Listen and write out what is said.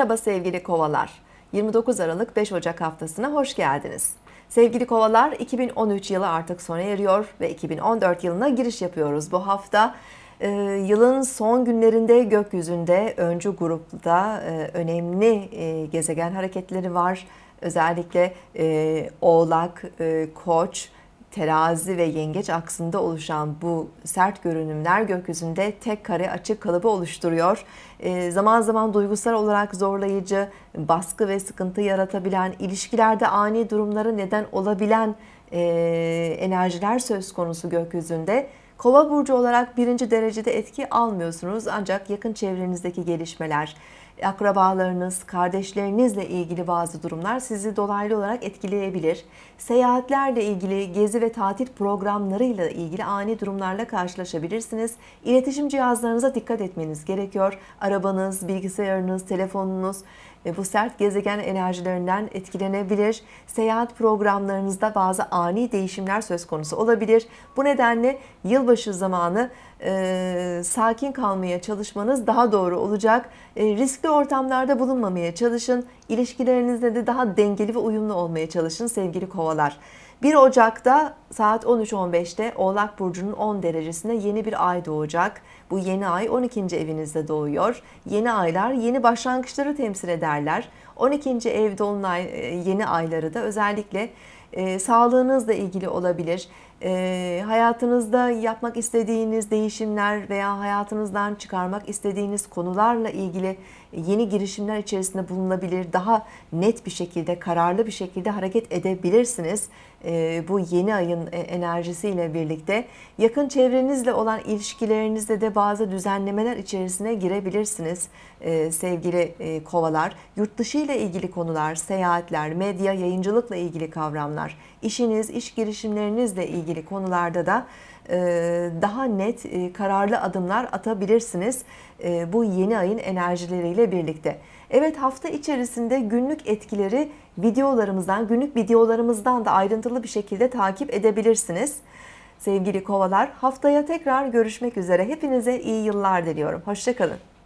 Merhaba sevgili kovalar. 29 Aralık 5 Ocak haftasına hoş geldiniz. Sevgili kovalar 2013 yılı artık sona eriyor ve 2014 yılına giriş yapıyoruz bu hafta. E, yılın son günlerinde gökyüzünde öncü grupta e, önemli e, gezegen hareketleri var. Özellikle e, Oğlak, e, Koç, terazi ve yengeç aksında oluşan bu sert görünümler gökyüzünde tek kare açık kalıbı oluşturuyor. E, zaman zaman duygusal olarak zorlayıcı, baskı ve sıkıntı yaratabilen, ilişkilerde ani durumları neden olabilen e, enerjiler söz konusu gökyüzünde. Kova burcu olarak birinci derecede etki almıyorsunuz ancak yakın çevrenizdeki gelişmeler, akrabalarınız, kardeşlerinizle ilgili bazı durumlar sizi dolaylı olarak etkileyebilir. Seyahatlerle ilgili, gezi ve tatil programlarıyla ilgili ani durumlarla karşılaşabilirsiniz. İletişim cihazlarınıza dikkat etmeniz gerekiyor. Arabanız, bilgisayarınız, telefonunuz ve bu sert gezegen enerjilerinden etkilenebilir. Seyahat programlarınızda bazı ani değişimler söz konusu olabilir. Bu nedenle yılbaşı zamanı e, sakin kalmaya çalışmanız daha doğru olacak. E, riskli ortamlarda bulunmamaya çalışın. İlişkilerinizde de daha dengeli ve uyumlu olmaya çalışın sevgili kovalar. 1 Ocak'ta saat 13.15'te Oğlak Burcu'nun 10 derecesinde yeni bir ay doğacak. Bu yeni ay 12. evinizde doğuyor. Yeni aylar yeni başlangıçları temsil ederler. 12. ev dolunay e, yeni ayları da özellikle e, sağlığınızla ilgili olabilir. E, hayatınızda yapmak istediğiniz değişimler veya hayatınızdan çıkarmak istediğiniz konularla ilgili e, yeni girişimler içerisinde bulunabilir. Daha net bir şekilde, kararlı bir şekilde hareket edebilirsiniz. E, bu yeni ayın Satürn'ün e, enerjisiyle birlikte yakın çevrenizle olan ilişkilerinizde de bazı düzenlemeler içerisine girebilirsiniz e, sevgili e, kovalar. Yurt dışı ile ilgili konular, seyahatler, medya, yayıncılıkla ilgili kavramlar, işiniz, iş girişimlerinizle ilgili konularda da daha net kararlı adımlar atabilirsiniz bu yeni ayın enerjileriyle birlikte. Evet hafta içerisinde günlük etkileri videolarımızdan, günlük videolarımızdan da ayrıntılı bir şekilde takip edebilirsiniz. Sevgili kovalar haftaya tekrar görüşmek üzere. Hepinize iyi yıllar diliyorum. Hoşçakalın.